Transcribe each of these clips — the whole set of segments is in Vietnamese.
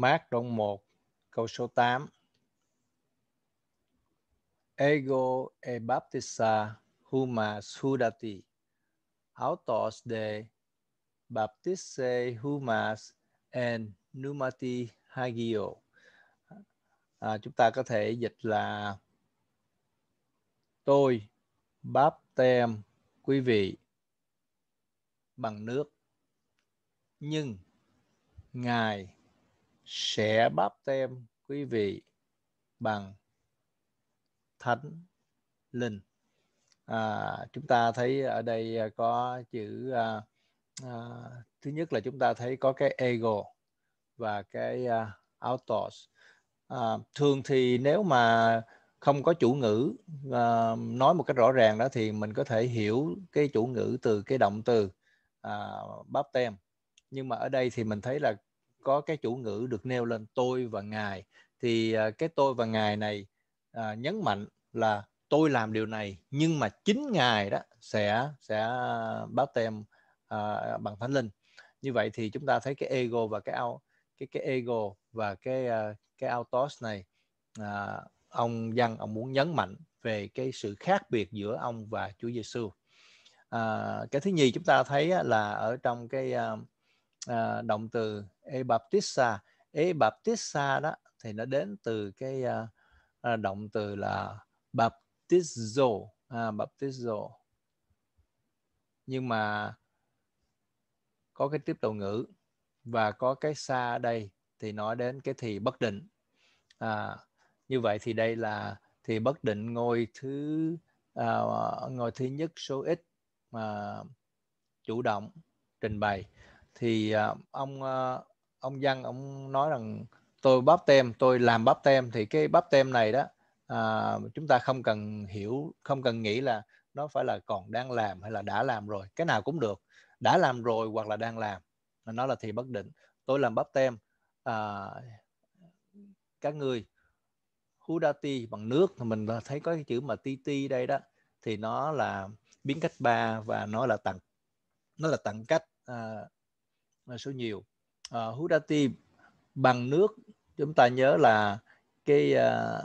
Mát đoạn 1 câu số 8 Ego e baptisa huma sudati autos de baptise humas and numati hagio à, chúng ta có thể dịch là tôi báp tem quý vị bằng nước nhưng ngài sẽ báp tem quý vị bằng thánh linh à, chúng ta thấy ở đây à, có chữ à, à, thứ nhất là chúng ta thấy có cái ego và cái à, autos à, thường thì nếu mà không có chủ ngữ à, nói một cách rõ ràng đó thì mình có thể hiểu cái chủ ngữ từ cái động từ à, báp tem nhưng mà ở đây thì mình thấy là có cái chủ ngữ được nêu lên tôi và ngài thì à, cái tôi và ngài này à, nhấn mạnh là tôi làm điều này nhưng mà chính ngài đó sẽ sẽ báo tem à, bằng thánh linh như vậy thì chúng ta thấy cái ego và cái ao cái cái ego và cái à, cái autos này à, ông dân ông muốn nhấn mạnh về cái sự khác biệt giữa ông và Chúa Giêsu. À, cái thứ nhì chúng ta thấy là ở trong cái à, à, động từ ebaptisa ebaptisa đó thì nó đến từ cái à, à, động từ là baptizo à, baptizo nhưng mà có cái tiếp đầu ngữ và có cái xa đây thì nói đến cái thì bất định à, như vậy thì đây là thì bất định ngôi thứ à, ngôi thứ nhất số ít mà chủ động trình bày thì à, ông à, ông văn ông nói rằng tôi bắp tem tôi làm bắp tem thì cái bắp tem này đó à, chúng ta không cần hiểu không cần nghĩ là nó phải là còn đang làm hay là đã làm rồi cái nào cũng được đã làm rồi hoặc là đang làm nó là thì bất định tôi làm bắp tem à, các người hudati bằng nước thì mình thấy có cái chữ mà ti ti đây đó thì nó là biến cách ba và nó là tặng nó là tặng cách à, là số nhiều à, ờ, hút đã tim bằng nước chúng ta nhớ là cái à,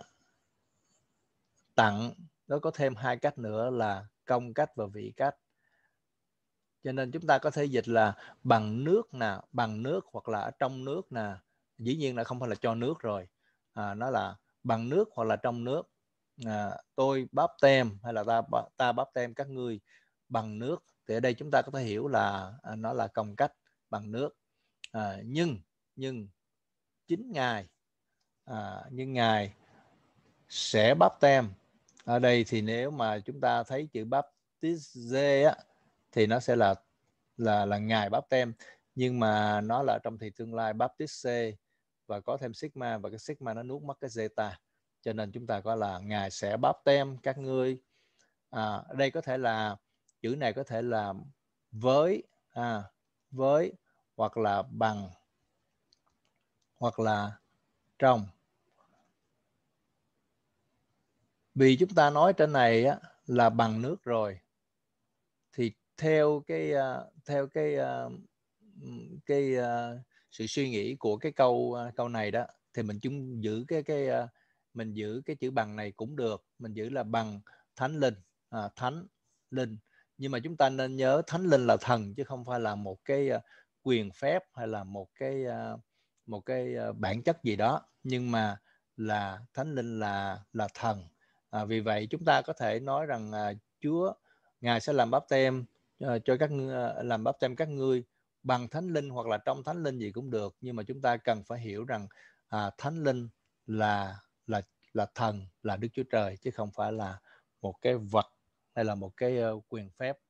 tặng nó có thêm hai cách nữa là công cách và vị cách cho nên chúng ta có thể dịch là bằng nước nè bằng nước hoặc là ở trong nước nè dĩ nhiên là không phải là cho nước rồi à, nó là bằng nước hoặc là trong nước à, tôi báp tem hay là ta ta báp tem các ngươi bằng nước thì ở đây chúng ta có thể hiểu là à, nó là công cách bằng nước à, nhưng nhưng chính ngài à, nhưng ngài sẽ bắp tem ở đây thì nếu mà chúng ta thấy chữ bắp baptize á thì nó sẽ là là là ngài bắp tem nhưng mà nó là trong thì tương lai c và có thêm sigma và cái sigma nó nuốt mất cái zeta cho nên chúng ta có là ngài sẽ bắp tem các ngươi à, đây có thể là chữ này có thể là với à, với hoặc là bằng hoặc là trong vì chúng ta nói trên này á, là bằng nước rồi thì theo cái à, theo cái à, cái à, sự suy nghĩ của cái câu câu này đó thì mình chung giữ cái cái mình giữ cái chữ bằng này cũng được mình giữ là bằng thánh linh à, thánh linh nhưng mà chúng ta nên nhớ thánh linh là thần chứ không phải là một cái quyền phép hay là một cái ờ, một cái ờ, bản chất gì đó nhưng mà là thánh linh là là thần à, vì vậy chúng ta có thể nói rằng à, Chúa ngài sẽ làm báp tem à, ờ, cho các làm báp tem các ngươi bằng thánh linh hoặc là trong thánh linh gì cũng được nhưng mà chúng ta cần phải hiểu rằng à, thánh linh là là là thần là Đức Chúa Trời chứ không phải là một cái vật hay là một cái quyền phép